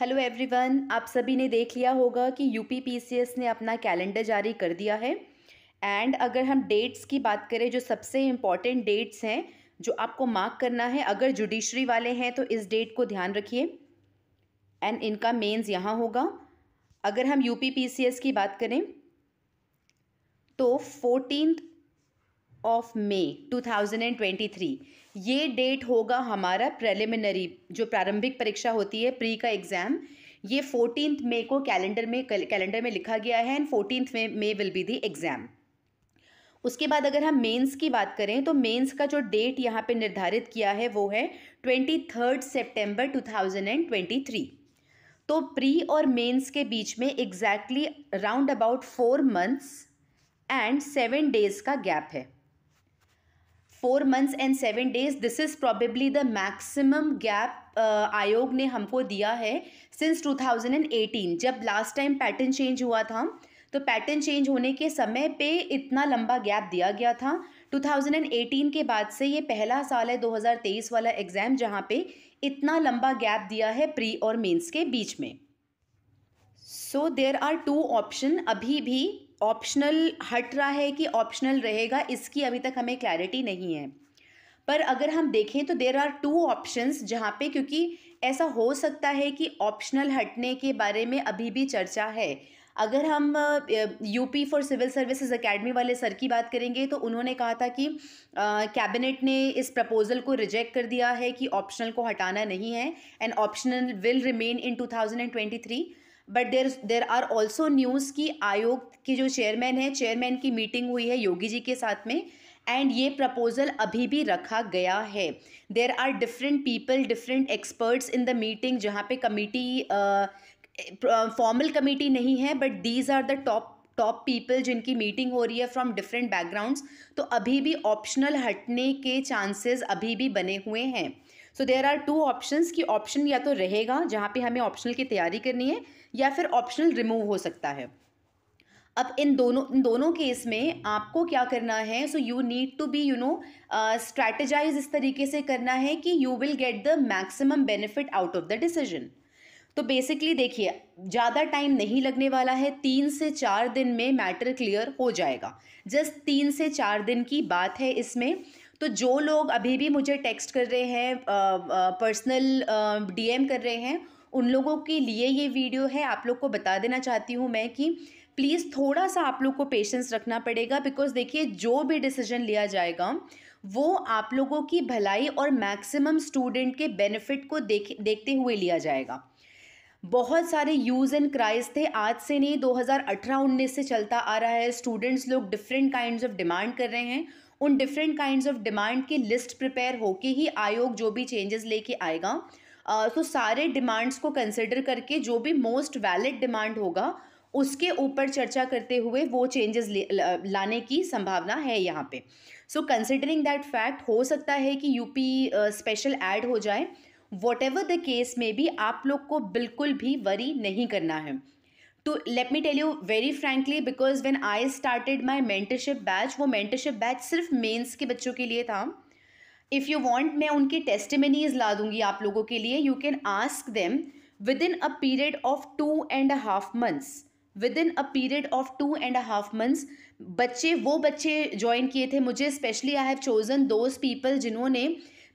hello everyone आप सभी ने देख लिया होगा कि सी एस ने अपना कैलेंडर जारी कर दिया है एंड अगर हम डेट्स की बात करें जो सबसे इम्पॉर्टेंट डेट्स हैं जो आपको मार्क करना है अगर जुडिशरी वाले हैं तो इस डेट को ध्यान रखिए एंड इनका मेंस यहाँ होगा अगर हम सी एस की बात करें तो फोर्टीन ऑफ मे 2023 ये डेट होगा हमारा प्रेलिमिनरी जो प्रारंभिक परीक्षा होती है प्री का एग्ज़ाम ये फोर्टीन मे को कैलेंडर में कैलेंडर में लिखा गया है and fourteen May May will be the exam उसके बाद अगर हम मेंस की बात करें तो मेंस का जो डेट यहाँ पे निर्धारित किया है वो है twenty third September two thousand and twenty three तो प्री और मेंस के बीच में exactly round about four months and seven days का गैप है four months and seven days this is probably the maximum gap आयोग ने हमको दिया है सिंस 2018 जब लास्ट टाइम पैटर्न चेंज हुआ था तो पैटर्न चेंज होने के समय पे इतना लंबा गैप दिया गया था 2018 के बाद से ये पहला साल है 2023 वाला एग्ज़ाम जहाँ पे इतना लंबा गैप दिया है प्री और मेंस के बीच में so there are two option अभी भी ऑप्शनल हट रहा है कि ऑप्शनल रहेगा इसकी अभी तक हमें क्लैरिटी नहीं है पर अगर हम देखें तो देर आर टू ऑप्शंस जहाँ पे क्योंकि ऐसा हो सकता है कि ऑप्शनल हटने के बारे में अभी भी चर्चा है अगर हम UP for civil services academy वाले सर की बात करेंगे तो उन्होंने कहा था कि कैबिनेट ने इस प्रपोजल को रिजेक्ट कर दिया है कि ऑप्शनल को हटाना नहीं है and optional will remain in two but there there are also news कि आयोग के जो चेयरमैन है चेयरमैन की मीटिंग हुई है योगी जी के साथ में एंड ये प्रपोजल अभी भी रखा गया है there are different people different experts in the meeting जहाँ पे कमेटी फॉर्मल कमेटी नहीं है but these are the top top people जिनकी मीटिंग हो रही है फ्रॉम डिफरेंट बैकग्राउंड्स तो अभी भी ऑप्शनल हटने के चांसेस अभी भी बने हुए हैं so there are two option कि ऑप्शन या तो रहेगा जहाँ पे हमें ऑप्शनल की तैयारी करनी है या फिर ऑप्शनल रिमूव हो सकता है अब इन दोनों इन दोनों केस में आपको क्या करना है so you need to be you know strategise इस तरीके से करना है कि you will get the maximum benefit out of the decision तो बेसिकली देखिए ज़्यादा टाइम नहीं लगने वाला है तीन से चार दिन में मैटर क्लियर हो जाएगा जस्ट तीन से चार दिन की बात है इसमें तो जो लोग अभी भी मुझे टेक्स्ट कर रहे हैं पर्सनल डीएम कर रहे हैं उन लोगों के लिए ये वीडियो है आप लोग को बता देना चाहती हूँ मैं कि प्लीज़ थोड़ा सा आप लोग को पेशेंस रखना पड़ेगा बिकॉज देखिए जो भी डिसीजन लिया जाएगा वो आप लोगों की भलाई और मैक्सिमम स्टूडेंट के बेनिफिट को देख देखते हुए लिया जाएगा बहुत सारे यूज़ एंड क्राइज थे आज से नहीं 2018-19 से चलता आ रहा है स्टूडेंट्स लोग डिफरेंट काइंड्स ऑफ डिमांड कर रहे हैं उन डिफरेंट काइंड ऑफ डिमांड की लिस्ट प्रिपेयर होके ही आयोग जो भी चेंजेस लेके आएगा तो uh, so सारे डिमांड्स को कंसिडर करके जो भी मोस्ट वैलिड डिमांड होगा उसके ऊपर चर्चा करते हुए वो चेंजेस लाने की संभावना है यहाँ पे सो कंसिडरिंग दैट फैक्ट हो सकता है कि यूपी स्पेशल ऐड हो जाए वॉट एवर द केस में भी आप लोग को बिल्कुल भी वरी नहीं करना है तो let me tell you very frankly because when I started my mentorship batch वो मेंटरशिप बैच सिर्फ मेन्स के बच्चों के लिए था इफ़ यू वॉन्ट मैं उनके टेस्टमनीज ला दूंगी आप लोगों के लिए you can ask them within a period of two and half months within a period of two and half months बच्चे वो बच्चे ज्वाइन किए थे मुझे specially I have chosen those people जिन्होंने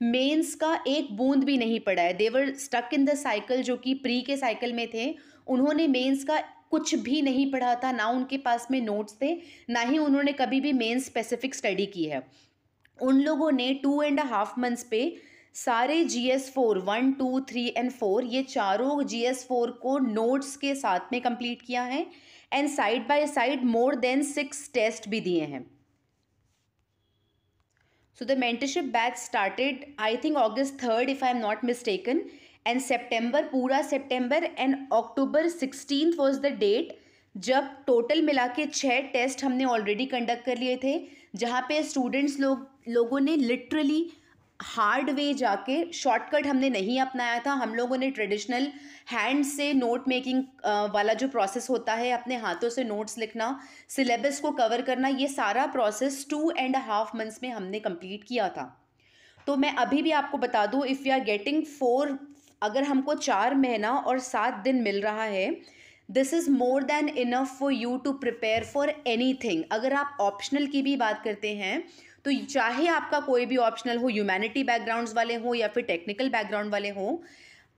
मेन्स का एक बूंद भी नहीं पड़ा है they're stuck in the cycle जो कि प्री के साइकिल में थे उन्होंने मेन्स का कुछ भी नहीं पढ़ा था ना उनके पास में नोट्स थे ना ही उन्होंने कभी भी मेन स्पेसिफिक स्टडी की है उन लोगों ने टू एंड हाफ मंथ्स पे सारे G S four one two three and four ये चारों जी एस फोर को नोट्स के साथ में कंप्लीट किया है and side by side more than six test भी दिए हैं the mentorship batch started I think August third if I am not mistaken and September पूरा September and October sixteen was the date जब total मिला के छः test हमने already conduct कर लिए थे जहाँ पे स्टूडेंट्स लोग लोगों ने लिटरली हार्ड वे जाके शॉर्टकट हमने नहीं अपनाया था हम लोगों ने ट्रेडिशनल हैंड से नोट मेकिंग वाला जो प्रोसेस होता है अपने हाथों से नोट्स लिखना सिलेबस को कवर करना ये सारा process two and half months में हमने कंप्लीट किया था तो मैं अभी भी आपको बता दूँ if you are getting four अगर हमको चार महीना और सात दिन मिल रहा है this is more than enough for you to prepare for anything अगर आप ऑप्शनल की भी बात करते हैं तो चाहे आपका कोई भी ऑप्शनल हो ह्यूमैनिटी बैकग्राउंड्स वाले हों या फिर टेक्निकल बैकग्राउंड वाले हों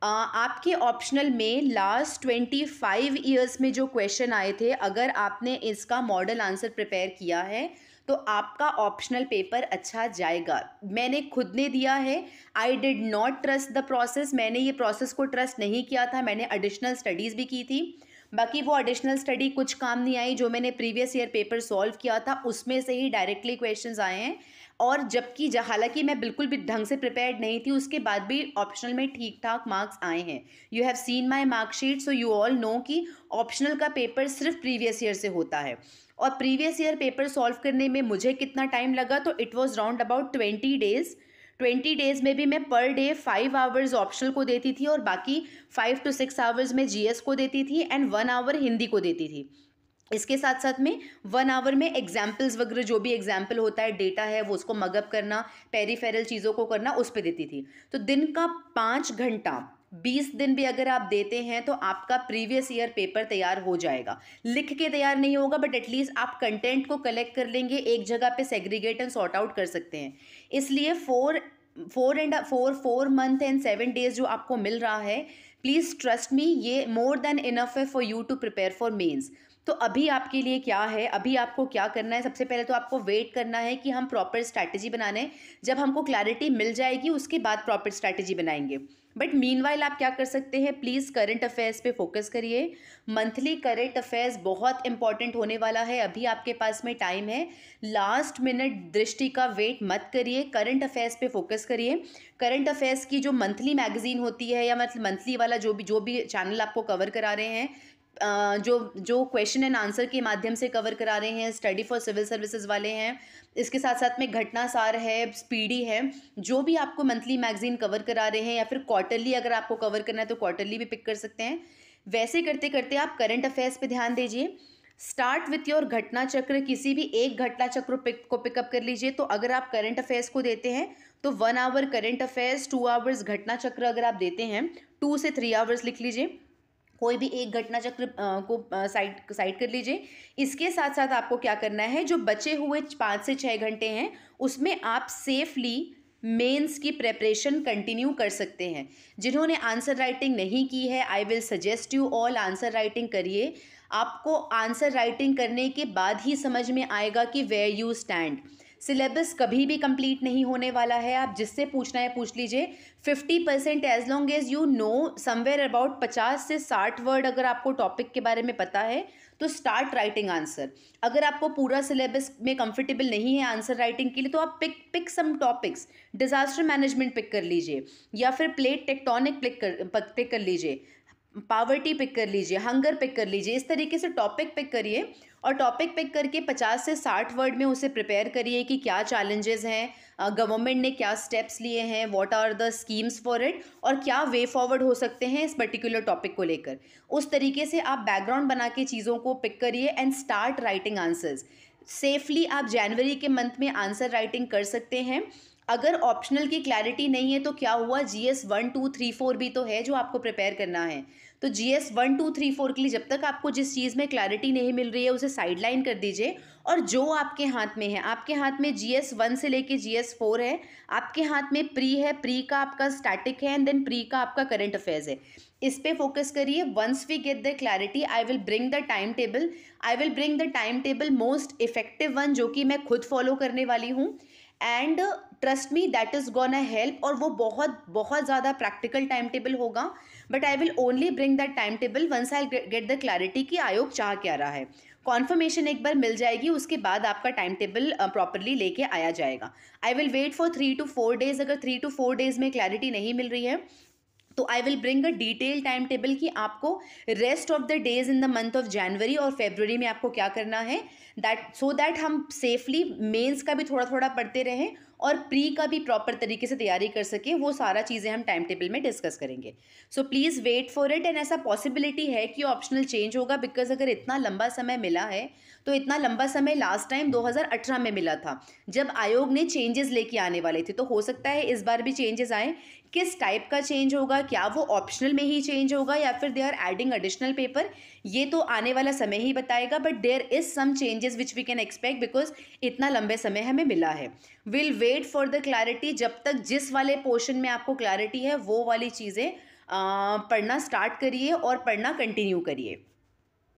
आपके ऑप्शनल में लास्ट ट्वेंटी फाइव ईयर्स में जो क्वेश्चन आए थे अगर आपने इसका मॉडल आंसर प्रिपेयर किया है तो आपका ऑप्शनल पेपर अच्छा जाएगा मैंने खुद ने दिया है I did not trust the process मैंने ये प्रोसेस को ट्रस्ट नहीं किया था मैंने एडिशनल स्टडीज़ भी की थी बाकी वो एडिशनल स्टडी कुछ काम नहीं आई जो मैंने प्रीवियस ईयर पेपर सॉल्व किया था उसमें से ही डायरेक्टली क्वेश्चंस आए हैं और जबकि हालांकि मैं बिल्कुल भी ढंग से प्रिपेयर नहीं थी उसके बाद भी ऑप्शनल में ठीक ठाक मार्क्स आए हैं you have seen my marksheet so you all know कि ऑप्शनल का पेपर सिर्फ प्रीवियस ईयर से होता है और प्रीवियस ईयर पेपर सॉल्व करने में मुझे कितना टाइम लगा तो it was round about twenty days twenty days में भी मैं per day five hours optional को देती थी और बाकी फाइव टू सिक्स आवर्स में जीएस को देती थी एंड वन आवर हिंदी को देती थी इसके साथ साथ में वन आवर में एग्जाम्पल्स वगैरह जो भी एग्जाम्पल होता है डेटा है वो उसको मगअप करना पेरीफेरल चीज़ों को करना उस पर देती थी तो दिन का पाँच घंटा बीस दिन भी अगर आप देते हैं तो आपका प्रीवियस ईयर पेपर तैयार हो जाएगा लिख के तैयार नहीं होगा बट एटलीस्ट आप कंटेंट को कलेक्ट कर लेंगे एक जगह पे सेग्रीगेट एंड सॉर्ट आउट कर सकते हैं इसलिए four four and four four month and seven days जो आपको मिल रहा है प्लीज़ ट्रस्ट मी ये मोर देन इनफ है for you to prepare for mains तो अभी आपके लिए क्या है अभी आपको क्या करना है सबसे पहले तो आपको वेट करना है कि हम प्रॉपर स्ट्रैटेजी बनाने जब हमको क्लैरिटी मिल जाएगी उसके बाद प्रॉपर स्ट्रैटेजी बनाएंगे बट मीन आप क्या कर सकते हैं प्लीज़ करंट अफेयर्स पे फोकस करिए मंथली करंट अफेयर्स बहुत इंपॉर्टेंट होने वाला है अभी आपके पास में टाइम है लास्ट मिनट दृष्टि का वेट मत करिए करंट अफेयर्स पे फोकस करिए करंट अफेयर्स की जो मंथली मैगजीन होती है या मतलब मंथली वाला जो भी जो भी चैनल आपको कवर करा रहे हैं जो जो क्वेश्चन एंड आंसर के माध्यम से कवर करा रहे हैं स्टडी फॉर सिविल सर्विसेज वाले हैं इसके साथ साथ में घटनासार है स्पीडी है जो भी आपको मंथली मैगजीन कवर करा रहे हैं या फिर क्वार्टरली अगर आपको कवर करना है तो क्वार्टरली भी पिक कर सकते हैं वैसे करते करते आप करंट अफेयर्स पर ध्यान दीजिए स्टार्ट विथ योर घटना चक्र किसी भी एक घटना चक्र पिक को पिकअप कर लीजिए तो अगर आप करंट अफेयर्स को देते हैं तो one hour current affairs two hours घटना चक्र अगर आप देते हैं टू से थ्री आवर्स लिख लीजिए कोई भी एक घटना चक्र को साइड साइड कर लीजिए इसके साथ साथ आपको क्या करना है जो बचे हुए पाँच से छः घंटे हैं उसमें आप सेफली मेंस की प्रेपरेशन कंटिन्यू कर सकते हैं जिन्होंने आंसर राइटिंग नहीं की है I will suggest you all answer writing करिए आपको आंसर राइटिंग करने के बाद ही समझ में आएगा कि वेयर यू स्टैंड सिलेबस कभी भी कंप्लीट नहीं होने वाला है आप जिससे पूछना है पूछ लीजिए fifty percent as long as you know somewhere about पचास से साठ वर्ड अगर आपको टॉपिक के बारे में पता है तो स्टार्ट राइटिंग आंसर अगर आपको पूरा सिलेबस में कंफर्टेबल नहीं है आंसर राइटिंग के लिए तो आप pick pick some topics disaster management pick कर लीजिए या फिर प्लेट टेक्टोनिक पिक कर पिक कर लीजिए पावर्टी पिक कर लीजिए हंगर पिक कर लीजिए इस तरीके से टॉपिक पिक करिए और टॉपिक पिक करके 50 से 60 वर्ड में उसे प्रिपेयर करिए कि क्या चैलेंजेस हैं गवर्नमेंट ने क्या स्टेप्स लिए हैं what are the schemes for it और क्या वे फॉरवर्ड हो सकते हैं इस पर्टिकुलर टॉपिक को लेकर उस तरीके से आप बैकग्राउंड बना के चीज़ों को पिक करिए and start writing answers safely आप जनवरी के मंथ में आंसर राइटिंग कर सकते हैं अगर ऑप्शनल की क्लैरिटी नहीं है तो क्या हुआ G S one two three four भी तो है जो आपको प्रिपेयर करना है तो G S one two three four के लिए जब तक आपको जिस चीज़ में क्लैरिटी नहीं मिल रही है उसे साइडलाइन कर दीजिए और जो आपके हाथ में है आपके हाथ में जी एस वन से लेके जी एस फोर है आपके हाथ में प्री है प्री का आपका स्टैटिक है एंड देन प्री का आपका करंट अफेयर्स है इस पर फोकस करिए once we get the clarity I will bring the time table I will bring the time table most effective one जो कि मैं खुद फॉलो करने वाली हूँ and trust me that is gonna help और वो बहुत बहुत ज़्यादा प्रैक्टिकल टाइम टेबल होगा but I will only bring that time table once I get the clarity कि आयोग चाह क्या रहा है कॉन्फर्मेशन एक बार मिल जाएगी उसके बाद आपका टाइम टेबल प्रॉपरली लेके आया जाएगा I will wait for three to four days अगर थ्री टू फोर डेज में क्लैरिटी नहीं मिल रही है तो I will bring a detail time table कि आपको rest of the days in the month of January और फेबररी में आपको क्या करना है दैट सो दैट हम सेफली मेंस का भी थोड़ा थोड़ा पढ़ते रहें और प्री का भी प्रॉपर तरीके से तैयारी कर सकें वो सारा चीज़ें हम टाइम टेबल में डिस्कस करेंगे so please wait for it and ऐसा पॉसिबिलिटी है कि ऑप्शनल चेंज होगा बिकॉज अगर इतना लंबा समय मिला है तो इतना लंबा समय लास्ट टाइम 2018 में मिला था जब आयोग ने चेंजेस लेके आने वाले थे तो हो सकता है इस बार भी चेंजेस आए किस टाइप का चेंज होगा क्या वो ऑप्शनल में ही चेंज होगा या फिर they are adding additional paper ये तो आने वाला समय ही बताएगा but there is some changes which we can expect because इतना लंबे समय हमें मिला है will wait for the clarity जब तक जिस वाले पोर्शन में आपको क्लैरिटी है वो वाली चीज़ें पढ़ना स्टार्ट करिए और पढ़ना कंटिन्यू करिए